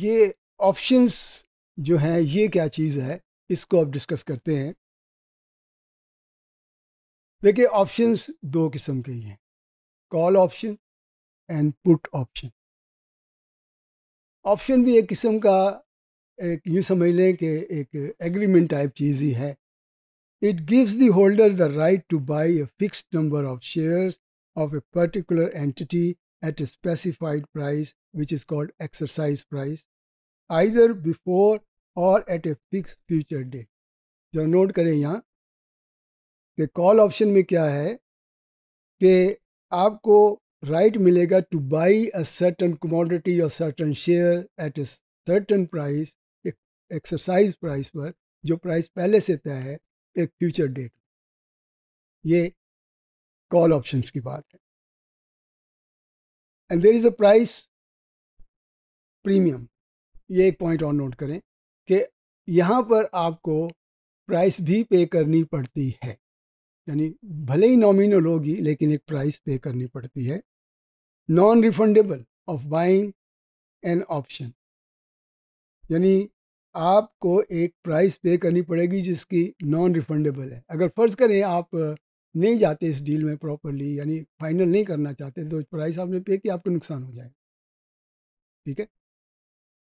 ये ऑप्शंस जो हैं ये क्या चीज़ है इसको अब डिस्कस करते हैं देखिए ऑप्शंस दो किस्म के ही हैं call option and put option option भी एक किस्म का एक यूँ समझ लें कि एक एग्रीमेंट टाइप चीज़ ही है it gives the holder the right to buy a fixed number of shares of a particular entity at a specified price which is called exercise price, either before or at a fixed future date. जरा note करें यहाँ कि call option में क्या है कि आपको right right मिलेगा to buy a certain commodity और certain share at a certain price एक एक्सरसाइज प्राइस पर जो प्राइस पहले से तय है एक फ्यूचर डेट ये कॉल ऑप्शंस की बात है and there is a price premium ये एक पॉइंट और नोट करें कि यहाँ पर आपको प्राइस भी पे करनी पड़ती है यानी भले ही नॉमिनल होगी लेकिन एक प्राइस पे करनी पड़ती है non refundable of buying an option यानी आपको एक प्राइस पे करनी पड़ेगी जिसकी नॉन रिफंडेबल है अगर फ़र्ज़ करें आप नहीं जाते इस डील में प्रॉपरली यानी फाइनल नहीं करना चाहते तो प्राइस आपने पे किया आपको नुकसान हो जाएगा ठीक है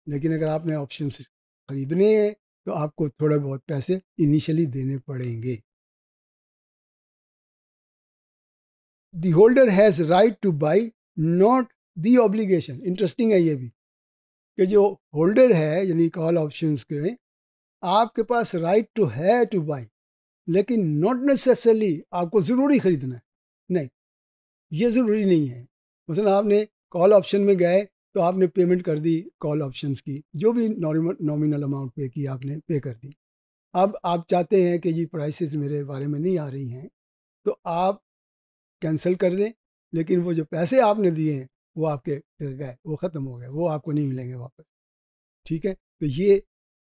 लेकिन अगर आपने ऑप्शन खरीदने हैं तो आपको थोड़े बहुत पैसे इनिशियली देने पड़ेंगे the holder has right to buy not the obligation interesting है ये भी कि जो होल्डर है यानी कॉल ऑप्शन के आपके पास राइट टू है टू बाई लेकिन नॉट नेसेसरली आपको ज़रूरी ख़रीदना है नहीं ये ज़रूरी नहीं है मतलब आपने कॉल ऑप्शन में गए तो आपने पेमेंट कर दी कॉल ऑप्शंस की जो भी नॉर्मल नॉमिनल अमाउंट पे की आपने पे कर दी अब आप चाहते हैं कि जी प्राइसेस मेरे बारे में नहीं आ रही हैं तो आप कैंसिल कर दें लेकिन वो जो पैसे आपने दिए हैं वो आपके गए वो ख़त्म हो गए वो आपको नहीं मिलेंगे वापस ठीक है तो ये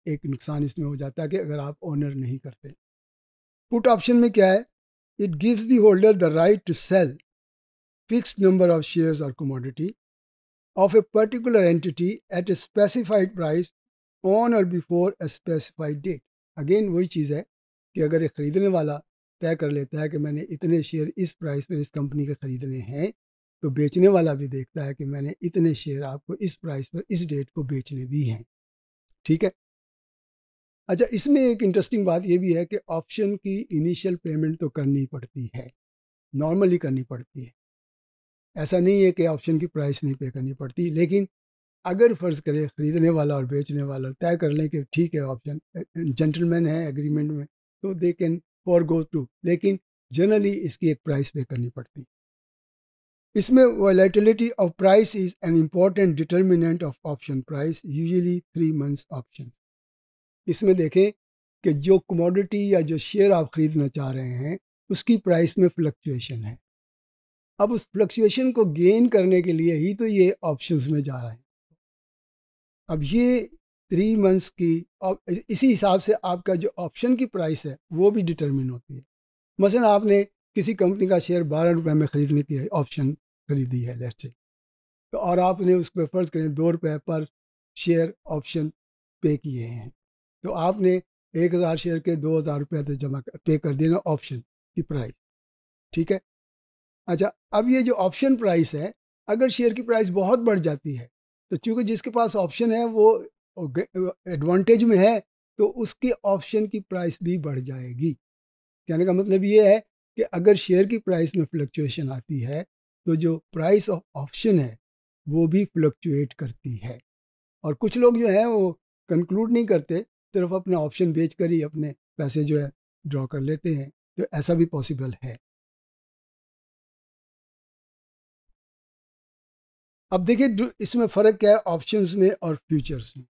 एक नुकसान इसमें हो जाता है कि अगर आप ऑनर नहीं करते पुट ऑप्शन में क्या है it gives the holder the right to sell fix number of shares और commodity of a particular entity at a specified price on और before a specified date again वही चीज़ है कि अगर ये ख़रीदने वाला तय कर लेता है कि मैंने इतने शेयर इस प्राइस पर इस कंपनी के ख़रीदने हैं तो बेचने वाला भी देखता है कि मैंने इतने शेयर आपको इस प्राइस पर इस डेट को बेचने भी हैं ठीक है अच्छा इसमें एक इंटरेस्टिंग बात यह भी है कि ऑप्शन की इनिशियल पेमेंट तो करनी पड़ती है नॉर्मली करनी पड़ती है ऐसा नहीं है कि ऑप्शन की प्राइस नहीं पे करनी पड़ती लेकिन अगर फ़र्ज़ करें ख़रीदने वाला और बेचने वाला तय कर लें कि ठीक है ऑप्शन जेंटलमैन है एग्रीमेंट में तो they can forgo to लेकिन जनरली इसकी एक प्राइस पे करनी पड़ती इसमें volatility of price is an important determinant of option price usually three months option इसमें देखें कि जो कमोडिटी या जो शेयर आप ख़रीदना चाह रहे हैं उसकी प्राइस में फ्लक्चुएशन है अब उस फ्लक्चुएशन को गेन करने के लिए ही तो ये ऑप्शंस में जा रहे हैं अब ये थ्री मंथ्स की इसी हिसाब से आपका जो ऑप्शन की प्राइस है वो भी डिटर्मिन होती है मसलन आपने किसी कंपनी का शेयर बारह रुपये में ख़रीदने की ऑप्शन खरीदी है लेट से तो और आपने उस पर फ़र्ज़ करें दो रुपये पर शेयर ऑप्शन पे किए हैं तो आपने एक हज़ार शेयर के दो हज़ार रुपये तो जमा पे कर देना ऑप्शन की प्राइस ठीक है अच्छा अब ये जो ऑप्शन प्राइस है अगर शेयर की प्राइस बहुत बढ़ जाती है तो चूंकि जिसके पास ऑप्शन है वो एडवांटेज में है तो उसके ऑप्शन की प्राइस भी बढ़ जाएगी कहने का मतलब ये है कि अगर शेयर की प्राइस में फ्लक्चुएशन आती है तो जो प्राइस ऑफ ऑप्शन है वो भी फ्लक्चुएट करती है और कुछ लोग जो हैं वो कंक्लूड नहीं करते सिर्फ अपना ऑप्शन बेच कर ही अपने पैसे जो है ड्रॉ कर लेते हैं तो ऐसा भी पॉसिबल है अब देखिए इसमें फ़र्क क्या है ऑप्शंस में और फ्यूचर्स में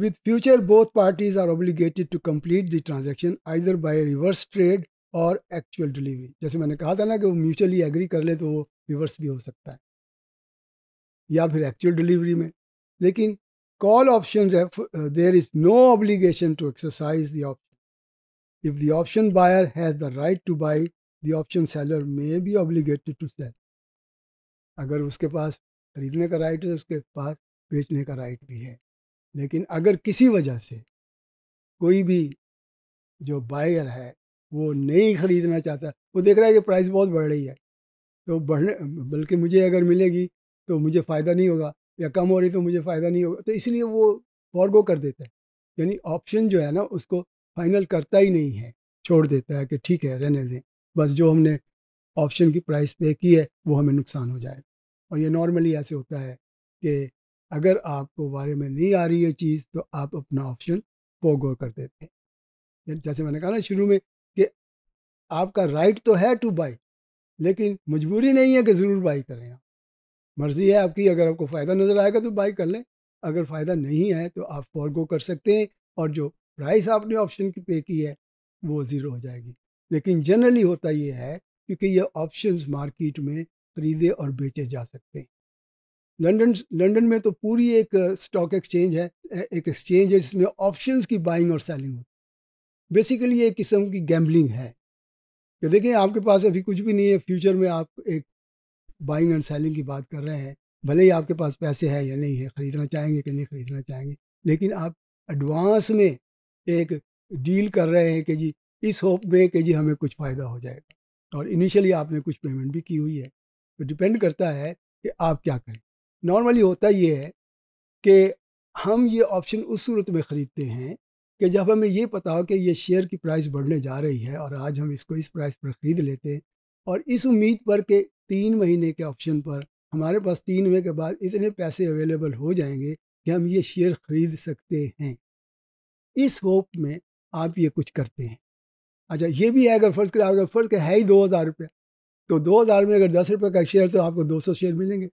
with future both parties are obligated to complete the transaction either by reverse trade और एक्चुअल डिलीवरी जैसे मैंने कहा था ना कि वो म्यूचुअली एग्री कर ले तो वो रिवर्स भी हो सकता है या फिर एक्चुअल डिलीवरी में लेकिन कॉल ऑप्शन है there is no obligation to exercise the option if the option buyer has the right to buy the option seller may be obligated to sell अगर उसके पास खरीदने का राइट है उसके पास बेचने का राइट भी है लेकिन अगर किसी वजह से कोई भी जो बायर है वो नहीं खरीदना चाहता वो देख रहा है कि प्राइस बहुत बढ़ रही है तो बढ़ने बल्कि मुझे अगर मिलेगी तो मुझे फ़ायदा नहीं होगा या कम हो रही तो मुझे फ़ायदा नहीं होगा तो इसलिए वो फॉरगो कर देता है यानी ऑप्शन जो है ना उसको फाइनल करता ही नहीं है छोड़ देता है कि ठीक है रहने दें बस जो हमने ऑप्शन की प्राइस पे की है वो हमें नुकसान हो जाएगा और ये नॉर्मली ऐसे होता है कि अगर आपको बारे में नहीं आ रही है चीज़ तो आप अपना ऑप्शन फोगोर कर देते हैं जैसे मैंने कहा ना शुरू में कि आपका राइट तो है टू बाई लेकिन मजबूरी नहीं है कि ज़रूर बाई करें आप मर्ज़ी है आपकी अगर आपको फ़ायदा नज़र आएगा तो बाई कर लें अगर फ़ायदा नहीं है तो आप फॉरगो कर सकते हैं और जो प्राइस आपने ऑप्शन की पे की है वो ज़ीरो हो जाएगी लेकिन जनरली होता ये है क्योंकि ये ऑप्शंस मार्केट में खरीदे और बेचे जा सकते हैं लंदन लंदन में तो पूरी एक स्टॉक एक्सचेंज है एक एक्सचेंज है जिसमें ऑप्शंस की बाइंग और सेलिंग होती है बेसिकली एक किस्म की गैम्बलिंग है कि देखें आपके पास अभी कुछ भी नहीं है फ्यूचर में आप एक बाइंग एंड सेलिंग की बात कर रहे हैं भले ही आपके पास पैसे हैं या नहीं है ख़रीदना चाहेंगे कि नहीं ख़रीदना चाहेंगे लेकिन आप एडवांस में एक डील कर रहे हैं कि जी इस होप में कि जी हमें कुछ फ़ायदा हो जाएगा और इनिशियली आपने कुछ पेमेंट भी की हुई है तो डिपेंड करता है कि आप क्या करें नॉर्मली होता ये है कि हम ये ऑप्शन उस सूरत में ख़रीदते हैं कि जब हमें ये पता हो कि ये शेयर की प्राइस बढ़ने जा रही है और आज हम इसको इस प्राइस पर ख़रीद लेते हैं और इस उम्मीद पर कि तीन महीने के ऑप्शन पर हमारे पास तीन महीने के बाद इतने पैसे अवेलेबल हो जाएंगे कि हम ये शेयर ख़रीद सकते हैं इस होप में आप ये कुछ करते हैं अच्छा ये भी है अगर फ़र्ज़ करें अगर फ़र्ज़ है ही दो हज़ार रुपया तो दो हज़ार में अगर दस रुपये का शेयर तो आपको दो सौ शेयर मिलेंगे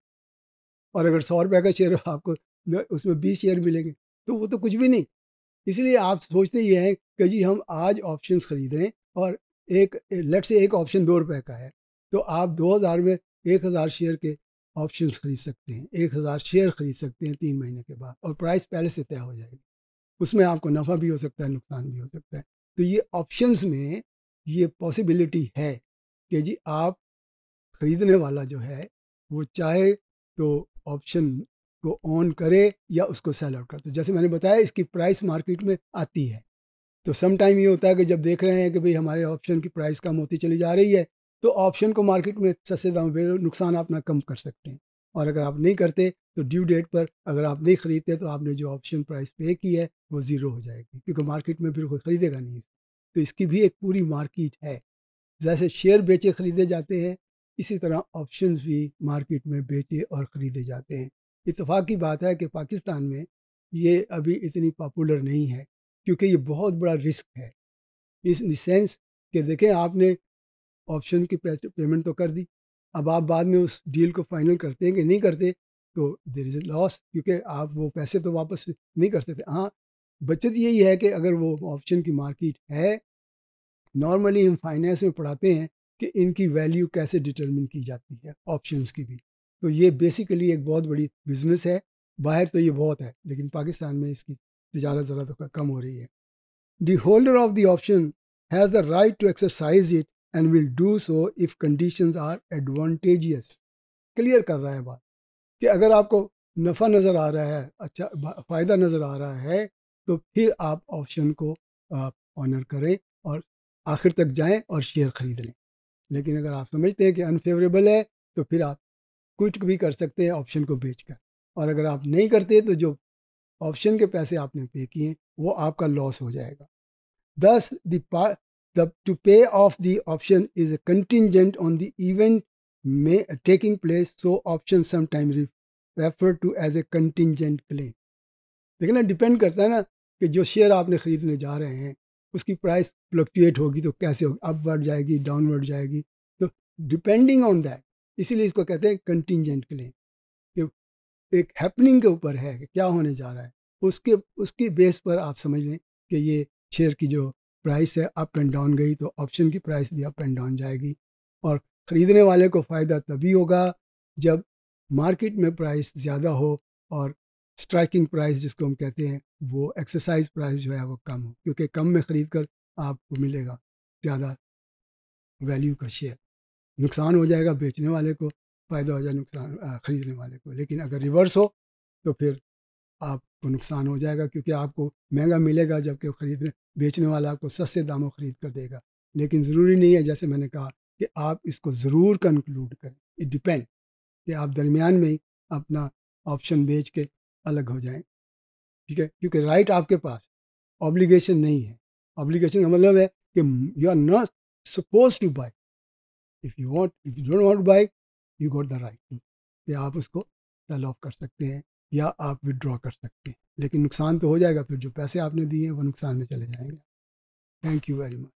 और अगर सौ रुपये का शेयर आपको उसमें बीस शेयर मिलेंगे तो वो तो कुछ भी नहीं इसलिए आप सोचते ये हैं कि जी हम आज ऑप्शन ख़रीदें और एक लेट से एक ऑप्शन दो रुपए का है तो आप दो हज़ार में एक हज़ार शेयर के ऑप्शन खरीद सकते हैं एक हज़ार शेयर खरीद सकते हैं तीन महीने के बाद और प्राइस पहले से तय हो जाएगी उसमें आपको नफ़ा भी हो सकता है नुकसान भी हो सकता है तो ये ऑप्शंस में ये पॉसिबिलिटी है कि जी आप खरीदने वाला जो है वो चाहे तो ऑप्शन को ऑन करे या उसको सेल आउट कर तो जैसे मैंने बताया इसकी प्राइस मार्केट में आती है तो सम टाइम ये होता है कि जब देख रहे हैं कि भाई हमारे ऑप्शन की प्राइस कम होती चली जा रही है तो ऑप्शन को मार्केट में सस्ते दाम पर नुकसान अपना कम कर सकते हैं और अगर आप नहीं करते तो ड्यू डेट पर अगर आप नहीं खरीदते तो आपने जो ऑप्शन प्राइस पे की है वो ज़ीरो हो जाएगी क्योंकि मार्केट में फिर कोई ख़रीदेगा नहीं तो इसकी भी एक पूरी मार्केट है जैसे शेयर बेचे खरीदे जाते हैं इसी तरह ऑप्शंस भी मार्केट में बेचे और ख़रीदे जाते हैं इतफाक़ की बात है कि पाकिस्तान में ये अभी इतनी पॉपुलर नहीं है क्योंकि ये बहुत बड़ा रिस्क है इस सेंस कि देखें आपने ऑप्शन की पेमेंट तो कर दी अब आप बाद में उस डील को फाइनल करते हैं कि नहीं करते तो देर इज़ लॉस क्योंकि आप वो पैसे तो वापस नहीं कर सकते हाँ बचत यही है कि अगर वो ऑप्शन की मार्केट है नॉर्मली हम फाइनेंस में पढ़ाते हैं कि इनकी वैल्यू कैसे डिटरमिन की जाती है ऑप्शंस की भी तो ये बेसिकली एक बहुत बड़ी बिजनेस है बाहर तो ये बहुत है लेकिन पाकिस्तान में इसकी तजारत ज़रा तो कम हो रही है the holder of the option has the right to exercise it and will do so if condition are advantageous clear कर रहा है बात कि अगर आपको नफ़ा नज़र आ रहा है अच्छा फ़ायदा नज़र आ रहा है तो फिर आप ऑप्शन को ऑनर करें और आखिर तक जाएं और शेयर ख़रीद लें लेकिन अगर आप समझते हैं कि अनफेवरेबल है तो फिर आप कुछ भी कर सकते हैं ऑप्शन को बेचकर और अगर आप नहीं करते तो जो ऑप्शन के पैसे आपने पे किए वो आपका लॉस हो जाएगा thus to pay off the option is contingent on the event may taking place so option sometime refer to as a contingent claim देखिए ना डिपेंड करता है ना कि जो शेयर आपने ख़रीदने जा रहे हैं उसकी प्राइस फ्लक्चुएट होगी तो कैसे होगी अपवर्ड जाएगी डाउनवर्ड जाएगी तो डिपेंडिंग ऑन दैट इसीलिए इसको कहते हैं कंटिजेंट क्लेम कि एक हैपनिंग के ऊपर है कि क्या होने जा रहा है उसके उसके बेस पर आप समझ लें कि ये शेयर की जो प्राइस है अप एंड डाउन गई तो ऑप्शन की प्राइस भी अप एंड डाउन जाएगी और ख़रीदने वाले को फ़ायदा तभी होगा जब मार्केट में प्राइस ज़्यादा हो और स्ट्राइकिंग प्राइस जिसको हम कहते हैं वो एक्सरसाइज प्राइस जो है वो कम हो क्योंकि कम में ख़रीद कर आपको मिलेगा ज़्यादा वैल्यू का शेयर नुकसान हो जाएगा बेचने वाले को फ़ायदा हो जाए नुकसान ख़रीदने वाले को लेकिन अगर रिवर्स हो तो फिर आपको नुकसान हो जाएगा क्योंकि आपको महंगा मिलेगा जबकि खरीदने बेचने वाला आपको सस्ते दामों ख़रीद कर देगा लेकिन ज़रूरी नहीं है जैसे मैंने कहा कि आप इसको ज़रूर कंक्लूड करें इट डिपेंड कि आप दरमियान में ही अपना ऑप्शन बेच के अलग हो जाएं ठीक है क्योंकि राइट आपके पास ऑब्लिगेशन नहीं है ऑब्लिगेशन का मतलब है कि you are not suppose to buy if you want if you don't want buy you got the right कि आप उसको सेल ऑफ कर सकते हैं या आप विदड्रॉ कर सकते हैं लेकिन नुकसान तो हो जाएगा फिर जो पैसे आपने दिए वो नुकसान में चले जाएंगे थैंक यू वेरी मच